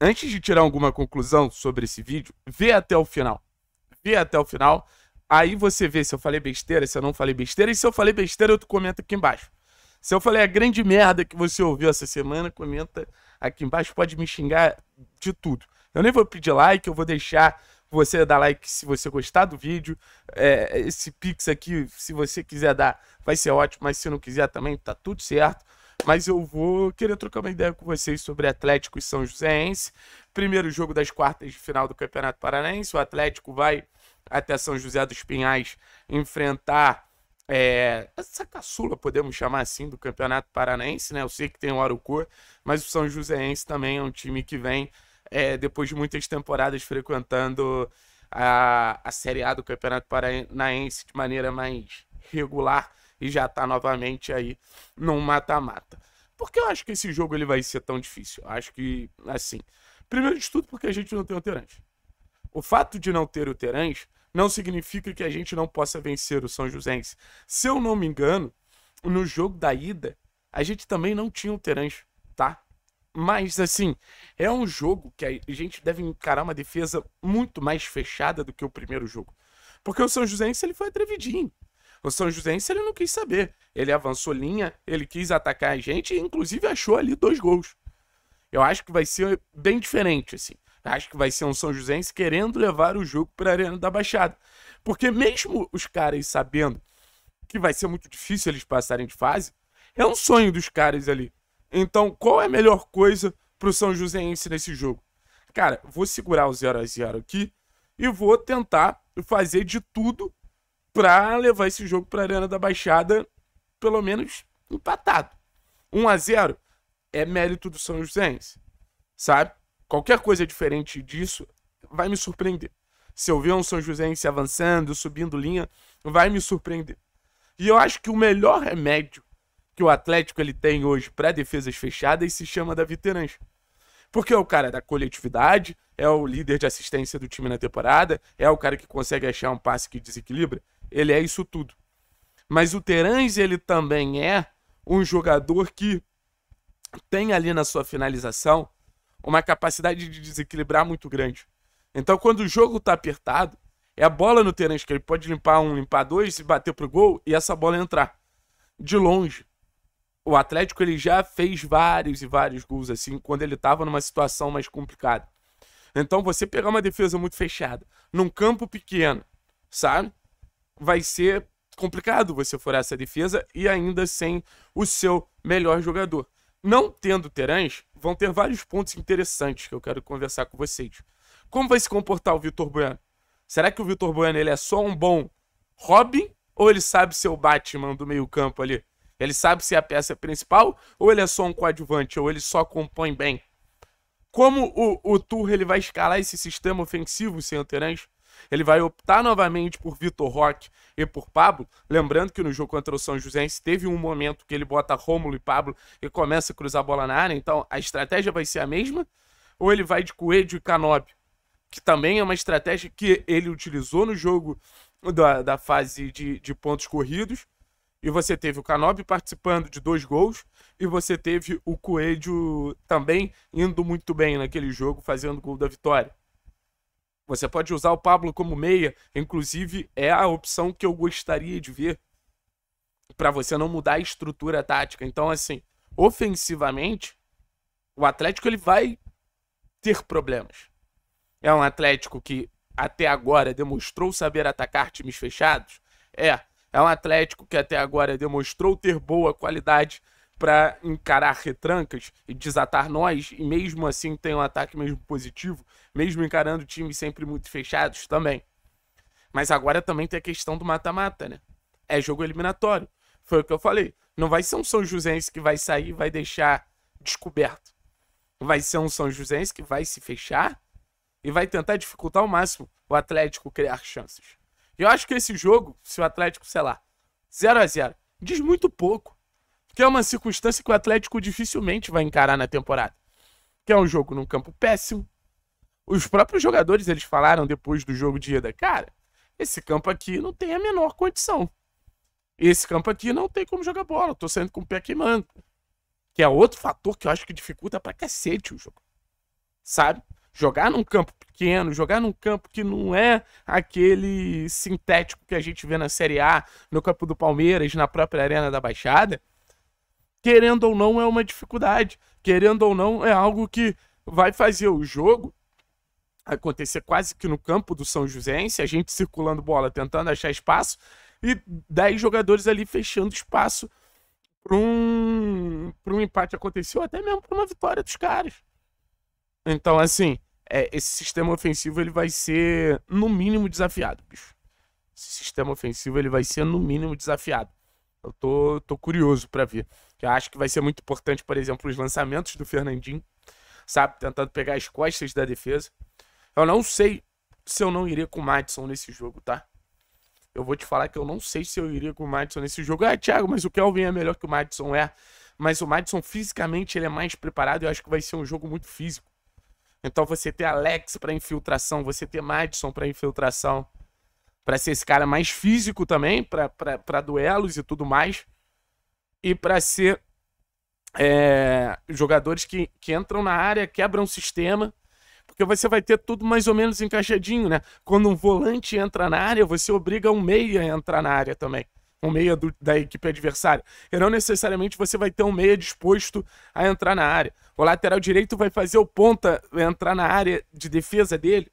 antes de tirar alguma conclusão sobre esse vídeo, vê até o final. Vê até o final. Aí você vê se eu falei besteira, se eu não falei besteira. E se eu falei besteira, eu comenta aqui embaixo. Se eu falei a grande merda que você ouviu essa semana, comenta aqui embaixo. Pode me xingar de tudo. Eu nem vou pedir like, eu vou deixar você dar like se você gostar do vídeo. É, esse pix aqui, se você quiser dar, vai ser ótimo, mas se não quiser também, tá tudo certo mas eu vou querer trocar uma ideia com vocês sobre Atlético e São Joséense. Primeiro jogo das quartas de final do Campeonato Paranaense. O Atlético vai até São José dos Pinhais enfrentar é, essa caçula, podemos chamar assim, do Campeonato Paranaense, né? Eu sei que tem o Arucur, mas o São Joséense também é um time que vem, é, depois de muitas temporadas, frequentando a, a Série A do Campeonato Paranaense de maneira mais regular e já tá novamente aí num mata-mata. Por que eu acho que esse jogo ele vai ser tão difícil? Eu acho que, assim, primeiro de tudo porque a gente não tem o Terãs. O fato de não ter o Terãs não significa que a gente não possa vencer o São Joséense. Se eu não me engano, no jogo da ida, a gente também não tinha o Terãs, tá? Mas, assim, é um jogo que a gente deve encarar uma defesa muito mais fechada do que o primeiro jogo. Porque o São Joséense ele foi atrevidinho. O São Joséense ele não quis saber. Ele avançou linha, ele quis atacar a gente e inclusive achou ali dois gols. Eu acho que vai ser bem diferente, assim. Acho que vai ser um São Joséense querendo levar o jogo para a Arena da Baixada. Porque mesmo os caras sabendo que vai ser muito difícil eles passarem de fase, é um sonho dos caras ali. Então, qual é a melhor coisa para o São Joséense nesse jogo? Cara, vou segurar o 0 a 0 aqui e vou tentar fazer de tudo para levar esse jogo para a Arena da Baixada, pelo menos empatado. 1 a 0 é mérito do São Joséense, sabe? Qualquer coisa diferente disso vai me surpreender. Se eu ver um São Joséense avançando, subindo linha, vai me surpreender. E eu acho que o melhor remédio que o Atlético ele tem hoje para defesas fechadas se chama da Terãs. Porque é o cara da coletividade, é o líder de assistência do time na temporada, é o cara que consegue achar um passe que desequilibra, ele é isso tudo. Mas o Terãs, ele também é um jogador que tem ali na sua finalização uma capacidade de desequilibrar muito grande. Então, quando o jogo está apertado, é a bola no Terãs que ele pode limpar um, limpar dois e bater pro gol e essa bola entrar. De longe. O Atlético ele já fez vários e vários gols assim quando ele estava numa situação mais complicada. Então, você pegar uma defesa muito fechada num campo pequeno, sabe? vai ser complicado você furar essa defesa e ainda sem o seu melhor jogador. Não tendo Terãs, vão ter vários pontos interessantes que eu quero conversar com vocês. Como vai se comportar o Vitor Bueno? Será que o Vitor Bueno ele é só um bom Robin ou ele sabe ser o Batman do meio-campo ali? Ele sabe ser a peça principal ou ele é só um coadjuvante ou ele só compõe bem? Como o, o Tour ele vai escalar esse sistema ofensivo sem o Terãs? Ele vai optar novamente por Vitor Roque e por Pablo. Lembrando que no jogo contra o São José teve um momento que ele bota Rômulo e Pablo e começa a cruzar a bola na área. Então a estratégia vai ser a mesma? Ou ele vai de Coelho e Canobi? Que também é uma estratégia que ele utilizou no jogo da, da fase de, de pontos corridos e você teve o Canobi participando de dois gols e você teve o Coelho também indo muito bem naquele jogo, fazendo o gol da vitória. Você pode usar o Pablo como meia, inclusive é a opção que eu gostaria de ver para você não mudar a estrutura tática. Então, assim, ofensivamente, o Atlético ele vai ter problemas. É um Atlético que até agora demonstrou saber atacar times fechados? É. É um Atlético que até agora demonstrou ter boa qualidade para encarar retrancas e desatar nós, e mesmo assim tem um ataque mesmo positivo, mesmo encarando times sempre muito fechados também. Mas agora também tem a questão do mata-mata, né? É jogo eliminatório. Foi o que eu falei. Não vai ser um São Joséense que vai sair e vai deixar descoberto. Vai ser um São Joséense que vai se fechar e vai tentar dificultar ao máximo o Atlético criar chances. Eu acho que esse jogo, se o Atlético, sei lá, 0 a 0 diz muito pouco que é uma circunstância que o Atlético dificilmente vai encarar na temporada. Que é um jogo num campo péssimo. Os próprios jogadores, eles falaram depois do jogo de ida, cara, esse campo aqui não tem a menor condição. Esse campo aqui não tem como jogar bola, tô saindo com o pé queimando. Que é outro fator que eu acho que dificulta pra cacete o jogo. Sabe? Jogar num campo pequeno, jogar num campo que não é aquele sintético que a gente vê na Série A, no campo do Palmeiras, na própria Arena da Baixada, querendo ou não, é uma dificuldade. Querendo ou não, é algo que vai fazer o jogo acontecer quase que no campo do São Joséense, a gente circulando bola, tentando achar espaço, e 10 jogadores ali fechando espaço para um, um empate acontecer, ou até mesmo para uma vitória dos caras. Então, assim, é, esse sistema ofensivo ele vai ser, no mínimo, desafiado, bicho. Esse sistema ofensivo ele vai ser, no mínimo, desafiado. Eu tô, tô curioso para ver que eu acho que vai ser muito importante, por exemplo, os lançamentos do Fernandinho, sabe? Tentando pegar as costas da defesa. Eu não sei se eu não iria com o Madison nesse jogo, tá? Eu vou te falar que eu não sei se eu iria com o Madison nesse jogo. Ah, Thiago, mas o Kelvin é melhor que o Madison é. Mas o Madison fisicamente ele é mais preparado eu acho que vai ser um jogo muito físico. Então você ter Alex para infiltração, você ter Madison para infiltração, para ser esse cara mais físico também, para duelos e tudo mais e para ser é, jogadores que, que entram na área, quebram o sistema, porque você vai ter tudo mais ou menos encaixadinho, né? Quando um volante entra na área, você obriga um meia a entrar na área também. Um meia do, da equipe adversária. E não necessariamente você vai ter um meia disposto a entrar na área. O lateral direito vai fazer o ponta entrar na área de defesa dele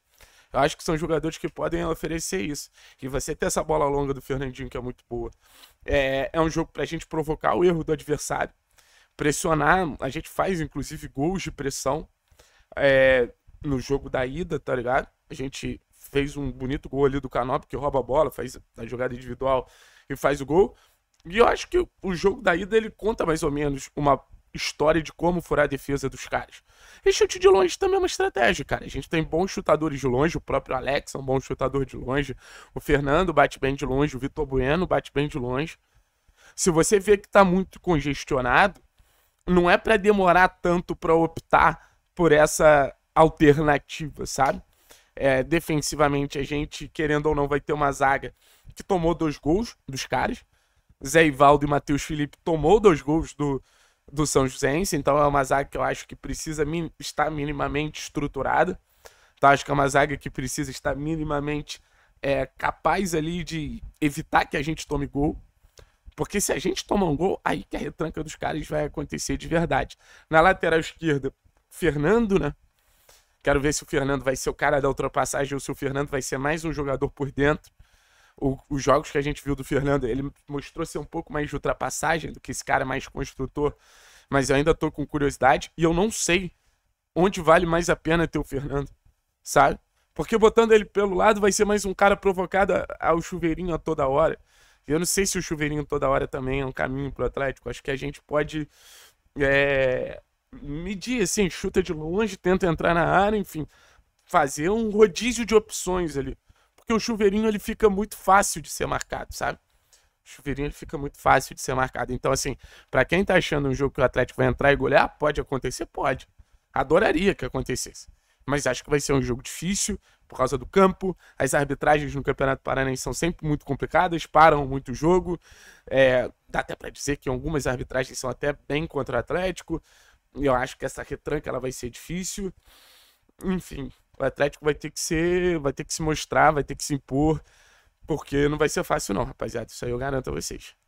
eu acho que são jogadores que podem oferecer isso. E você ter essa bola longa do Fernandinho, que é muito boa, é, é um jogo para a gente provocar o erro do adversário, pressionar. A gente faz, inclusive, gols de pressão é, no jogo da ida, tá ligado? A gente fez um bonito gol ali do Canop, que rouba a bola, faz a jogada individual e faz o gol. E eu acho que o jogo da ida ele conta mais ou menos uma história de como furar a defesa dos caras. E chute de longe também é uma estratégia, cara. A gente tem bons chutadores de longe, o próprio Alex é um bom chutador de longe, o Fernando bate bem de longe, o Vitor Bueno bate bem de longe. Se você vê que tá muito congestionado, não é para demorar tanto para optar por essa alternativa, sabe? É, defensivamente, a gente, querendo ou não, vai ter uma zaga que tomou dois gols dos caras. Zé Ivaldo e Matheus Felipe tomou dois gols do, do São Joséense, então é uma zaga que eu acho que precisa estar minimamente estruturada. Então acho que é uma zaga que precisa estar minimamente é, capaz ali de evitar que a gente tome gol. Porque se a gente tomar um gol, aí que a retranca dos caras vai acontecer de verdade. Na lateral esquerda, Fernando, né? Quero ver se o Fernando vai ser o cara da ultrapassagem ou se o Fernando vai ser mais um jogador por dentro. O, os jogos que a gente viu do Fernando, ele mostrou ser um pouco mais de ultrapassagem do que esse cara mais construtor mas ainda tô com curiosidade e eu não sei onde vale mais a pena ter o Fernando, sabe? Porque botando ele pelo lado vai ser mais um cara provocado ao chuveirinho a toda hora. Eu não sei se o chuveirinho toda hora também é um caminho pro Atlético. Acho que a gente pode é, medir, assim, chuta de longe, tenta entrar na área, enfim. Fazer um rodízio de opções ali. Porque o chuveirinho ele fica muito fácil de ser marcado, sabe? chuveirinho ele fica muito fácil de ser marcado. Então, assim, para quem tá achando um jogo que o Atlético vai entrar e golear, pode acontecer? Pode. Adoraria que acontecesse. Mas acho que vai ser um jogo difícil por causa do campo. As arbitragens no Campeonato Paranaense são sempre muito complicadas, param muito o jogo. É, dá até para dizer que algumas arbitragens são até bem contra o Atlético. Eu acho que essa retranca ela vai ser difícil. Enfim, o Atlético vai ter que ser, vai ter que se mostrar, vai ter que se impor. Porque não vai ser fácil, não, rapaziada. Isso aí eu garanto a vocês.